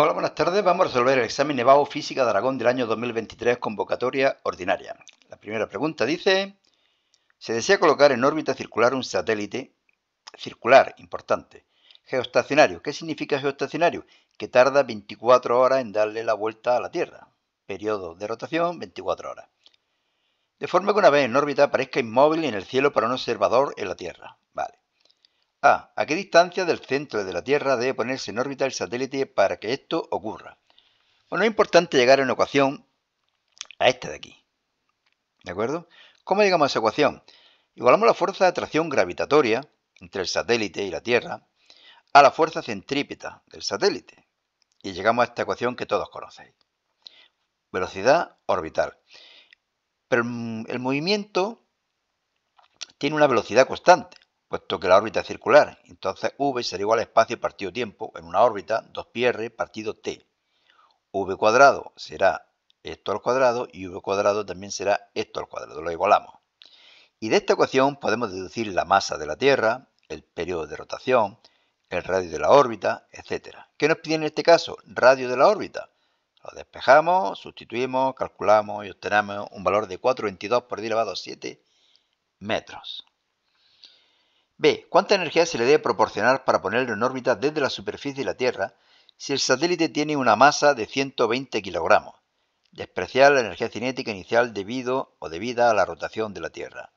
Hola, buenas tardes. Vamos a resolver el examen Nevado Física de Aragón del año 2023, convocatoria ordinaria. La primera pregunta dice, se desea colocar en órbita circular un satélite, circular, importante, geoestacionario. ¿Qué significa geoestacionario? Que tarda 24 horas en darle la vuelta a la Tierra. Periodo de rotación, 24 horas. De forma que una vez en órbita parezca inmóvil en el cielo para un observador en la Tierra. A. Ah, ¿A qué distancia del centro de la Tierra debe ponerse en órbita el satélite para que esto ocurra? Bueno, es importante llegar a una ecuación a esta de aquí. ¿De acuerdo? ¿Cómo llegamos a esa ecuación? Igualamos la fuerza de atracción gravitatoria entre el satélite y la Tierra a la fuerza centrípeta del satélite. Y llegamos a esta ecuación que todos conocéis. Velocidad orbital. Pero el movimiento tiene una velocidad constante puesto que la órbita es circular. Entonces V será igual a espacio partido tiempo en una órbita 2πr partido t. V cuadrado será esto al cuadrado y V cuadrado también será esto al cuadrado, lo igualamos. Y de esta ecuación podemos deducir la masa de la Tierra, el periodo de rotación, el radio de la órbita, etc. ¿Qué nos piden en este caso? Radio de la órbita. Lo despejamos, sustituimos, calculamos y obtenemos un valor de 422 por 10 elevado a 7 metros. B. ¿Cuánta energía se le debe proporcionar para ponerlo en órbita desde la superficie de la Tierra si el satélite tiene una masa de 120 kilogramos? Despreciar la energía cinética inicial debido o debida a la rotación de la Tierra.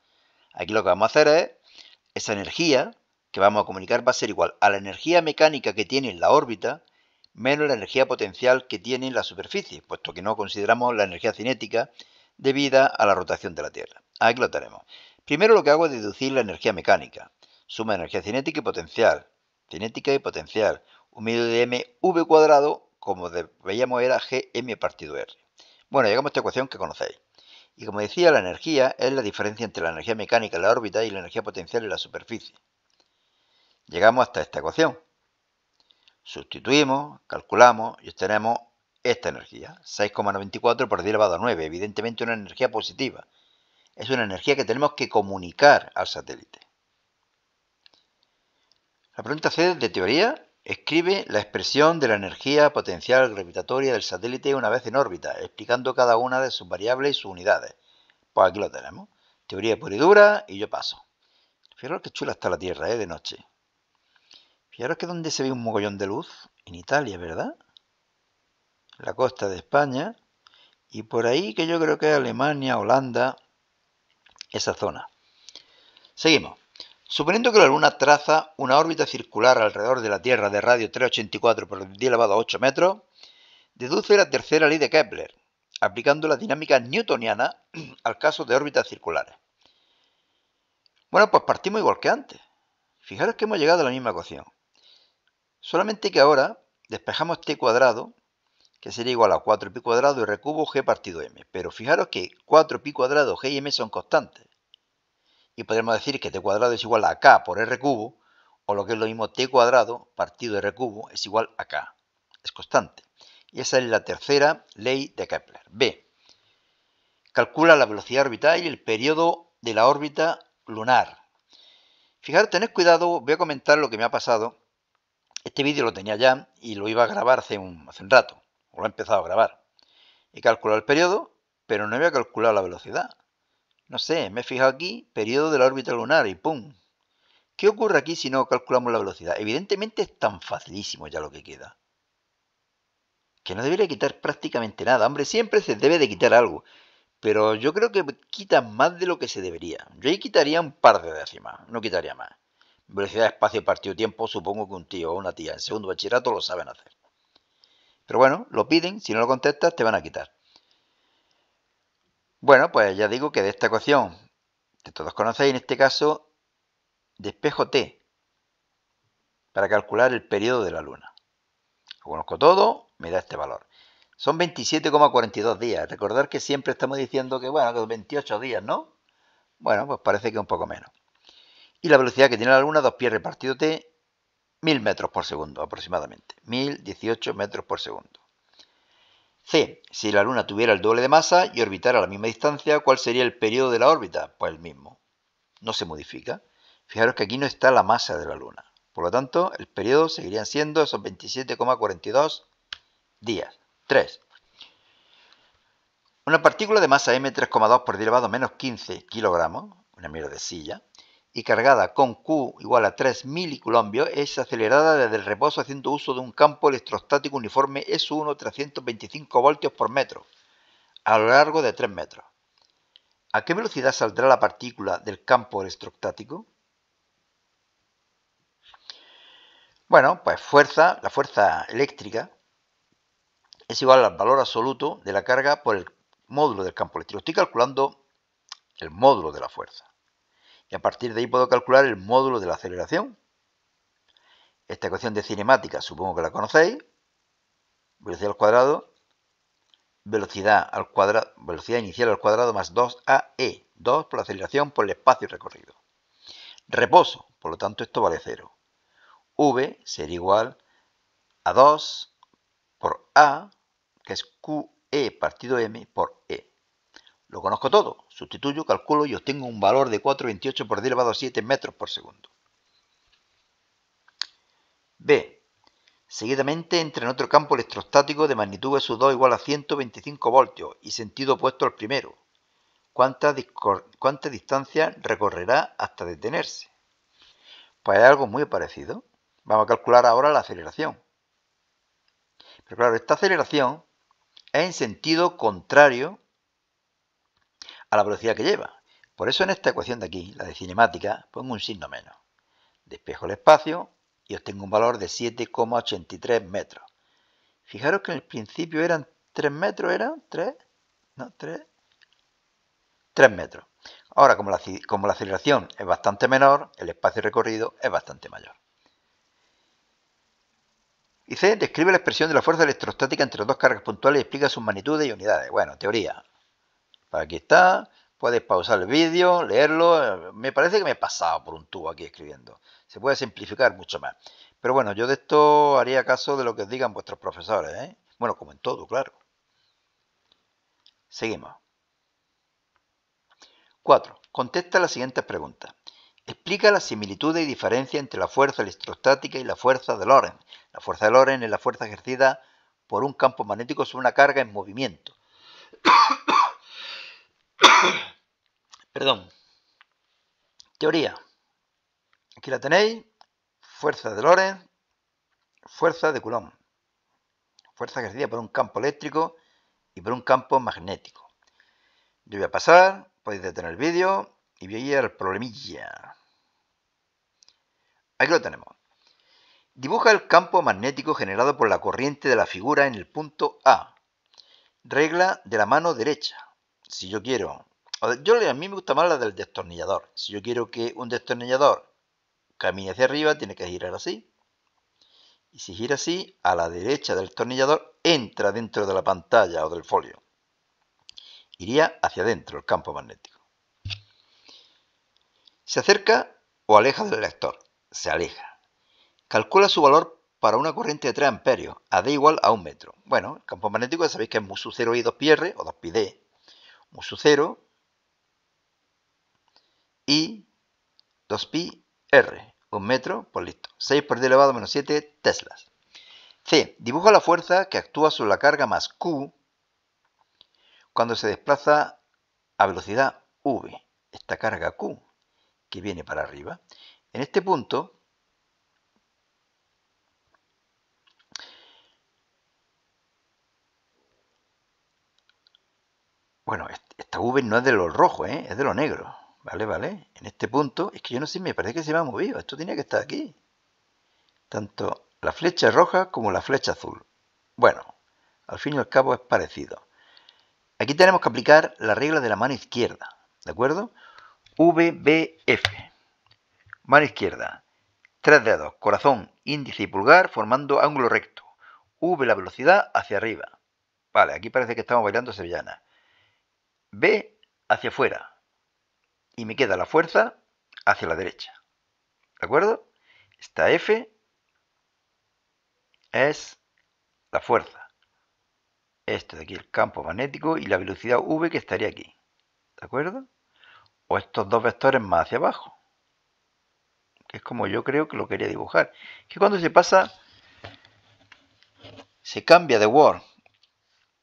Aquí lo que vamos a hacer es, esa energía que vamos a comunicar va a ser igual a la energía mecánica que tiene en la órbita menos la energía potencial que tiene en la superficie, puesto que no consideramos la energía cinética debida a la rotación de la Tierra. Aquí lo tenemos. Primero lo que hago es deducir la energía mecánica suma energía cinética y potencial. Cinética y potencial. Un medio de mv cuadrado, como veíamos, era gm partido r. Bueno, llegamos a esta ecuación que conocéis. Y como decía, la energía es la diferencia entre la energía mecánica en la órbita y la energía potencial en la superficie. Llegamos hasta esta ecuación. Sustituimos, calculamos y obtenemos esta energía, 6,94 por 10 elevado a 9, evidentemente una energía positiva. Es una energía que tenemos que comunicar al satélite. La pregunta C de teoría escribe la expresión de la energía potencial gravitatoria del satélite una vez en órbita, explicando cada una de sus variables y sus unidades. Pues aquí lo tenemos. Teoría pura y dura y yo paso. Fijaros que chula está la Tierra ¿eh? de noche. Fijaros que donde se ve un mogollón de luz, en Italia, ¿verdad? La costa de España y por ahí que yo creo que es Alemania, Holanda, esa zona. Seguimos. Suponiendo que la Luna traza una órbita circular alrededor de la Tierra de radio 384 por 10 elevado a 8 metros, deduce la tercera ley de Kepler, aplicando la dinámica newtoniana al caso de órbitas circulares. Bueno, pues partimos igual que antes. Fijaros que hemos llegado a la misma ecuación. Solamente que ahora despejamos t este cuadrado, que sería igual a 4pi cuadrado y cubo g partido m. Pero fijaros que 4pi cuadrado g y m son constantes y podríamos decir que t cuadrado es igual a k por r cubo, o lo que es lo mismo t cuadrado partido r cubo es igual a k. Es constante. Y esa es la tercera ley de Kepler. B. Calcula la velocidad orbital y el periodo de la órbita lunar. Fijaros, tened cuidado, voy a comentar lo que me ha pasado. Este vídeo lo tenía ya y lo iba a grabar hace un, hace un rato, o lo he empezado a grabar. He calculado el periodo, pero no había calculado la velocidad. No sé, me he fijado aquí, periodo de la órbita lunar y ¡pum! ¿Qué ocurre aquí si no calculamos la velocidad? Evidentemente es tan facilísimo ya lo que queda. Que no debería quitar prácticamente nada. Hombre, siempre se debe de quitar algo. Pero yo creo que quita más de lo que se debería. Yo ahí quitaría un par de décimas, no quitaría más. Velocidad, espacio, partido, tiempo, supongo que un tío o una tía en segundo bachillerato lo saben hacer. Pero bueno, lo piden, si no lo contestas te van a quitar. Bueno, pues ya digo que de esta ecuación que todos conocéis, en este caso, despejo T para calcular el periodo de la luna. Lo conozco todo, me da este valor. Son 27,42 días. Recordar que siempre estamos diciendo que, bueno, que 28 días, ¿no? Bueno, pues parece que un poco menos. Y la velocidad que tiene la luna, 2 pies repartido T, 1000 metros por segundo aproximadamente. 1018 metros por segundo. C. Si la Luna tuviera el doble de masa y orbitara a la misma distancia, ¿cuál sería el periodo de la órbita? Pues el mismo. No se modifica. Fijaros que aquí no está la masa de la Luna. Por lo tanto, el periodo seguirían siendo esos 27,42 días. 3. Una partícula de masa m 3,2 por elevado menos 15 kilogramos, una de silla y cargada con Q igual a 3 miliculombios es acelerada desde el reposo haciendo uso de un campo electrostático uniforme e S1 325 voltios por metro a lo largo de 3 metros. ¿A qué velocidad saldrá la partícula del campo electrostático? Bueno, pues fuerza, la fuerza eléctrica es igual al valor absoluto de la carga por el módulo del campo eléctrico. Estoy calculando el módulo de la fuerza y a partir de ahí puedo calcular el módulo de la aceleración. Esta ecuación de cinemática supongo que la conocéis. Velocidad al cuadrado, velocidad, inicial al cuadrado más 2AE, 2 por la aceleración por el espacio recorrido. Reposo, por lo tanto esto vale 0. V será igual a 2 por A, que es QE partido M por E. Lo conozco todo. Sustituyo, calculo y obtengo un valor de 4,28 por 10 elevado a 7 metros por segundo. B. Seguidamente entra en otro campo electrostático de magnitud SU2 igual a 125 voltios y sentido opuesto al primero. ¿Cuánta, distancia recorrerá hasta detenerse? Pues algo muy parecido. Vamos a calcular ahora la aceleración. Pero claro, esta aceleración es en sentido contrario a la velocidad que lleva. Por eso en esta ecuación de aquí, la de cinemática, pongo un signo menos. Despejo el espacio y obtengo un valor de 7,83 metros. Fijaros que en el principio eran 3 metros, eran 3, no, 3, 3 metros. Ahora, como la, como la aceleración es bastante menor, el espacio recorrido es bastante mayor. Y C describe la expresión de la fuerza electrostática entre dos cargas puntuales y explica sus magnitudes y unidades. Bueno, teoría. Aquí está. Puedes pausar el vídeo, leerlo. Me parece que me he pasado por un tubo aquí escribiendo. Se puede simplificar mucho más. Pero bueno, yo de esto haría caso de lo que digan vuestros profesores. ¿eh? Bueno, como en todo, claro. Seguimos. 4. Contesta las siguientes preguntas. Explica la similitud y diferencia entre la fuerza electrostática y la fuerza de Lorentz. La fuerza de Lorentz es la fuerza ejercida por un campo magnético sobre una carga en movimiento. Perdón. Teoría. Aquí la tenéis. Fuerza de Lorentz, fuerza de Coulomb. Fuerza ejercida por un campo eléctrico y por un campo magnético. Yo voy a pasar, podéis detener el vídeo y voy a ir al problemilla. Aquí lo tenemos. Dibuja el campo magnético generado por la corriente de la figura en el punto A. Regla de la mano derecha si yo quiero, yo a mí me gusta más la del destornillador. Si yo quiero que un destornillador camine hacia arriba, tiene que girar así. Y si gira así, a la derecha del destornillador entra dentro de la pantalla o del folio. Iría hacia adentro el campo magnético. Se acerca o aleja del lector. Se aleja. Calcula su valor para una corriente de 3 amperios, a D igual a un metro. Bueno, el campo magnético ya sabéis que es musu 0 y 2 pr o 2 pi U0 y 2pi R, un metro por listo. 6 por 10 elevado menos 7 teslas. C. Dibuja la fuerza que actúa sobre la carga más Q cuando se desplaza a velocidad V, esta carga Q que viene para arriba. En este punto, Bueno, esta V no es de lo rojo, ¿eh? es de lo negro. ¿Vale? ¿Vale? En este punto, es que yo no sé, me parece que se me ha movido. Esto tenía que estar aquí. Tanto la flecha roja como la flecha azul. Bueno, al fin y al cabo es parecido. Aquí tenemos que aplicar la regla de la mano izquierda. ¿De acuerdo? VBF. Mano izquierda. Tres dedos, corazón, índice y pulgar formando ángulo recto. V la velocidad hacia arriba. Vale, aquí parece que estamos bailando sevillana. B hacia afuera y me queda la fuerza hacia la derecha. ¿De acuerdo? Esta F es la fuerza. Esto de aquí, el campo magnético y la velocidad V que estaría aquí. ¿De acuerdo? O estos dos vectores más hacia abajo. Que es como yo creo que lo quería dibujar. Que cuando se pasa, se cambia de Word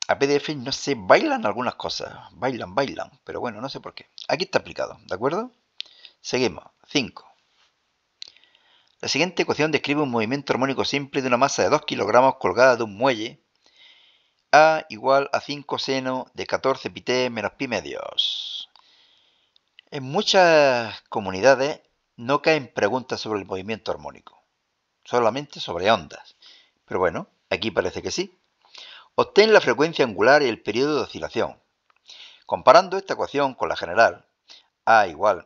a PDF no se bailan algunas cosas. Bailan, bailan. Pero bueno, no sé por qué. Aquí está aplicado, ¿de acuerdo? Seguimos. 5. La siguiente ecuación describe un movimiento armónico simple de una masa de 2 kilogramos colgada de un muelle. A igual a 5 seno de 14 pi t menos pi medios. En muchas comunidades no caen preguntas sobre el movimiento armónico, solamente sobre ondas. Pero bueno, aquí parece que sí. Obtén la frecuencia angular y el periodo de oscilación. Comparando esta ecuación con la general, A igual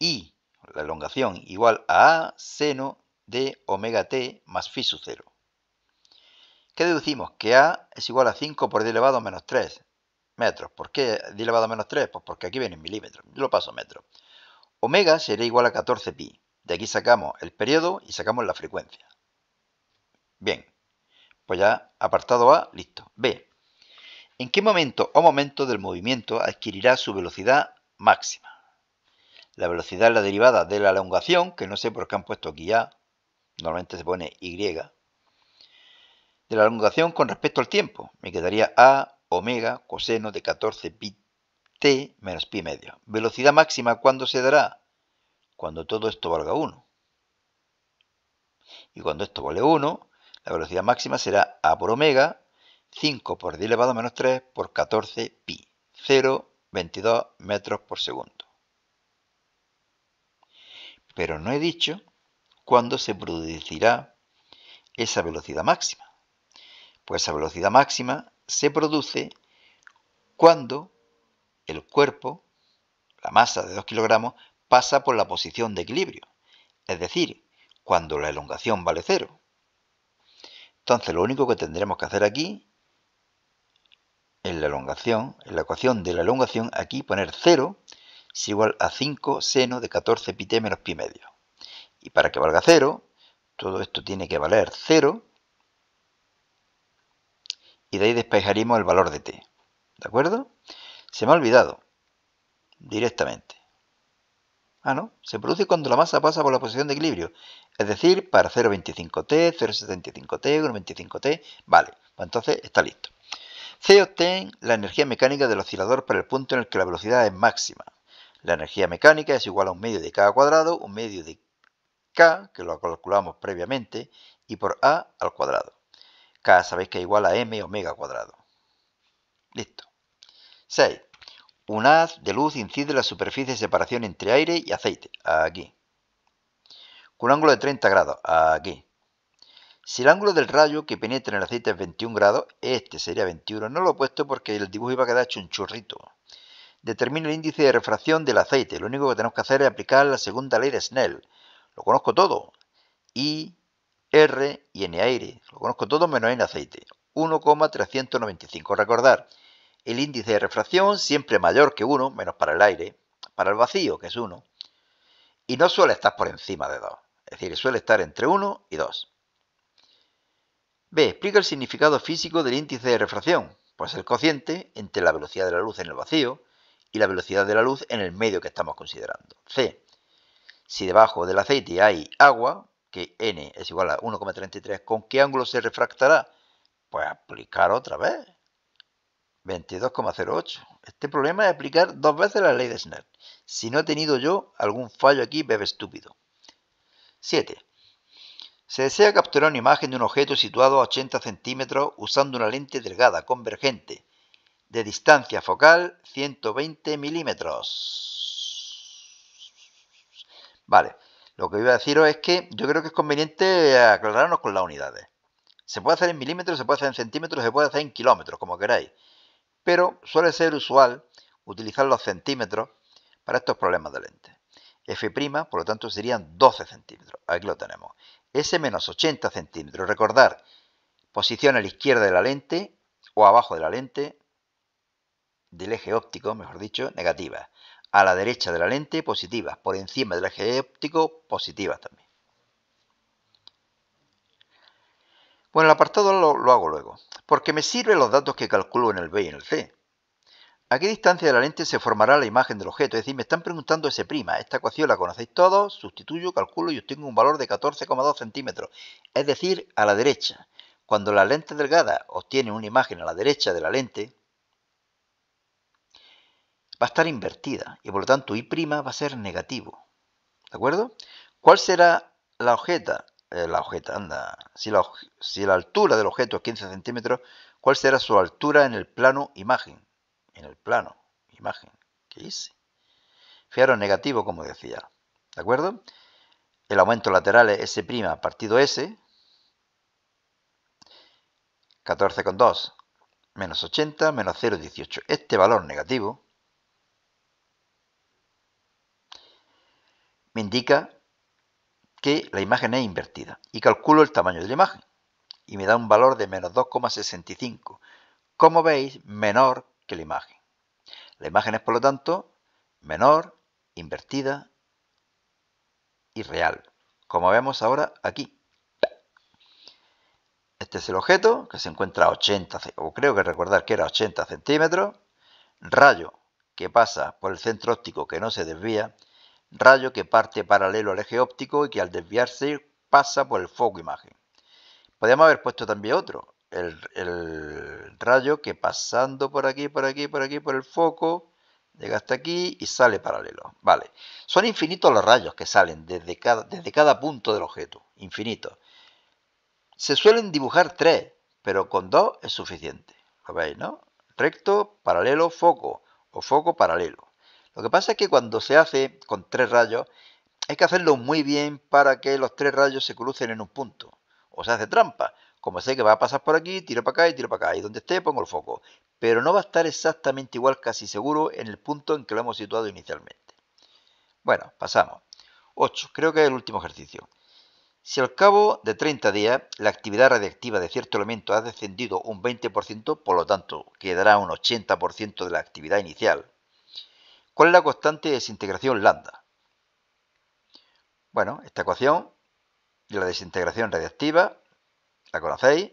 I, la elongación, igual a A seno de omega t más phi sub 0. ¿Qué deducimos? Que A es igual a 5 por d elevado a menos 3 metros. ¿Por qué d elevado a menos 3? Pues porque aquí viene en milímetros. Yo lo paso a metros. Omega sería igual a 14 pi. De aquí sacamos el periodo y sacamos la frecuencia apartado A, listo. B. ¿En qué momento o momento del movimiento adquirirá su velocidad máxima? La velocidad es la derivada de la elongación, que no sé por qué han puesto aquí A, normalmente se pone Y, de la elongación con respecto al tiempo. Me quedaría A omega coseno de 14 pi t menos pi medio. Velocidad máxima, ¿cuándo se dará? Cuando todo esto valga 1. Y cuando esto vale 1, la velocidad máxima será A por omega, 5 por 10 elevado menos 3 por 14 pi, 0,22 metros por segundo. Pero no he dicho cuándo se producirá esa velocidad máxima. Pues esa velocidad máxima se produce cuando el cuerpo, la masa de 2 kilogramos, pasa por la posición de equilibrio, es decir, cuando la elongación vale cero. Entonces lo único que tendremos que hacer aquí, en la elongación, en la ecuación de la elongación, aquí poner 0 es igual a 5 seno de 14 pi t menos pi medio. Y para que valga 0, todo esto tiene que valer 0 y de ahí despejaremos el valor de t. ¿De acuerdo? Se me ha olvidado directamente. Ah, no, se produce cuando la masa pasa por la posición de equilibrio, es decir, para 0,25T, 0,75T, 1,25T, vale, pues entonces está listo. C obtén la energía mecánica del oscilador para el punto en el que la velocidad es máxima. La energía mecánica es igual a un medio de k al cuadrado, un medio de k, que lo calculamos previamente, y por a al cuadrado. k sabéis que es igual a m omega cuadrado. Listo. 6. Un haz de luz incide en la superficie de separación entre aire y aceite, aquí. Con un ángulo de 30 grados, aquí. Si el ángulo del rayo que penetra en el aceite es 21 grados, este sería 21. No lo he puesto porque el dibujo iba a quedar hecho un churrito. Determina el índice de refracción del aceite. Lo único que tenemos que hacer es aplicar la segunda ley de Snell. Lo conozco todo. I, R y N aire. Lo conozco todo menos N aceite. 1,395. Recordar, el índice de refracción siempre mayor que 1, menos para el aire, para el vacío, que es 1, y no suele estar por encima de 2, es decir, suele estar entre 1 y 2. B. Explica el significado físico del índice de refracción, pues el cociente entre la velocidad de la luz en el vacío y la velocidad de la luz en el medio que estamos considerando. C. Si debajo del aceite hay agua, que n es igual a 1,33, ¿con qué ángulo se refractará? Pues aplicar otra vez 22,08. Este problema es aplicar dos veces la ley de Snell. Si no he tenido yo algún fallo aquí, bebe estúpido. 7. Se desea capturar una imagen de un objeto situado a 80 centímetros usando una lente delgada, convergente, de distancia focal 120 milímetros. Vale, lo que iba a deciros es que yo creo que es conveniente aclararnos con las unidades. Se puede hacer en milímetros, se puede hacer en centímetros, se puede hacer en kilómetros, como queráis pero suele ser usual utilizar los centímetros para estos problemas de lente. F', por lo tanto, serían 12 centímetros. Aquí lo tenemos. S menos 80 centímetros. Recordar, posición a la izquierda de la lente o abajo de la lente, del eje óptico, mejor dicho, negativa. A la derecha de la lente, positivas. Por encima del eje óptico, positivas también. Bueno, el apartado lo, hago luego, porque me sirven los datos que calculo en el B y en el C. ¿A qué distancia de la lente se formará la imagen del objeto? Es decir, me están preguntando ese prima. Esta ecuación la conocéis todos, sustituyo, calculo y obtengo un valor de 14,2 centímetros, es decir, a la derecha. Cuando la lente delgada obtiene una imagen a la derecha de la lente, va a estar invertida y por lo tanto I' va a ser negativo. ¿De acuerdo? ¿Cuál será la, objeta, eh, la anda, si la, si la altura del objeto es 15 centímetros, ¿cuál será su altura en el plano imagen? En el plano imagen, ¿qué hice? Fijaros, negativo, como decía, ¿de acuerdo? El aumento lateral es S' partido S, 14,2 menos 80 menos 0,18. Este valor negativo me indica que la imagen es invertida y calculo el tamaño de la imagen y me da un valor de menos 2,65, como veis, menor que la imagen. La imagen es, por lo tanto, menor, invertida y real, como vemos ahora aquí. Este es el objeto que se encuentra a 80, o creo que recordar que era 80 centímetros. Rayo que pasa por el centro óptico que no se desvía rayo que parte paralelo al eje óptico y que al desviarse pasa por el foco imagen. Podríamos haber puesto también otro, el, rayo que pasando por aquí, por aquí, por aquí, por el foco, llega hasta aquí y sale paralelo. Vale, son infinitos los rayos que salen desde cada, desde cada punto del objeto, infinitos. Se suelen dibujar tres, pero con dos es suficiente. ¿Lo veis, no? Recto, paralelo, foco o foco paralelo. Lo que pasa es que cuando se hace con tres rayos, hay que hacerlo muy bien para que los tres rayos se crucen en un punto. O se hace trampa. Como sé que va a pasar por aquí, tiro para acá y tiro para acá. Y donde esté pongo el foco. Pero no va a estar exactamente igual, casi seguro, en el punto en que lo hemos situado inicialmente. Bueno, pasamos. 8. Creo que es el último ejercicio. Si al cabo de 30 días la actividad radiactiva de cierto elemento ha descendido un 20%, por lo tanto quedará un 80% de la actividad inicial, ¿Cuál es la constante de desintegración lambda. Bueno, esta ecuación de la desintegración radiactiva, la conocéis.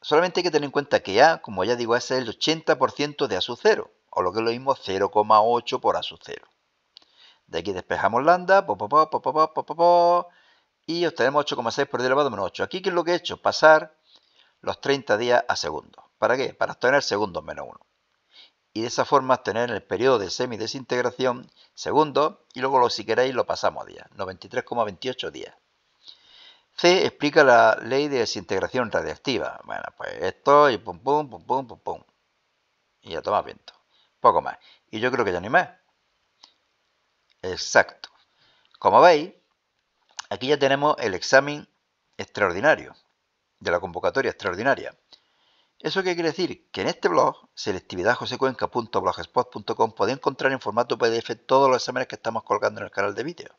Solamente hay que tener en cuenta que A, como ya digo, es el 80% de A sub 0, o lo que es lo mismo 0,8 por A sub 0. De aquí despejamos lambda, y obtenemos 8,6 por el elevado menos 8. Aquí, ¿qué es lo que he hecho? Pasar los 30 días a segundos. ¿Para qué? Para obtener segundos menos 1 y de esa forma tener el periodo de semi-desintegración segundo y luego lo, si queréis lo pasamos a días, 93,28 días. C explica la ley de desintegración radiactiva. Bueno, pues esto y pum pum pum pum pum pum. Y ya toma viento. Poco más. Y yo creo que ya ni más. Exacto. Como veis, aquí ya tenemos el examen extraordinario de la convocatoria extraordinaria. ¿Eso qué quiere decir? Que en este blog, selectividadjosecuenca.blogspot.com, podéis encontrar en formato PDF todos los exámenes que estamos colgando en el canal de vídeo.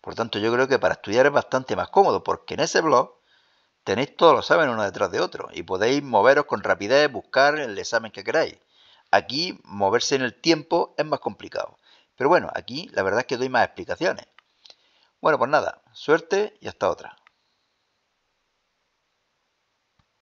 Por tanto, yo creo que para estudiar es bastante más cómodo, porque en ese blog tenéis todos los exámenes uno detrás de otro y podéis moveros con rapidez, buscar el examen que queráis. Aquí, moverse en el tiempo es más complicado. Pero bueno, aquí la verdad es que doy más explicaciones. Bueno, pues nada, suerte y hasta otra.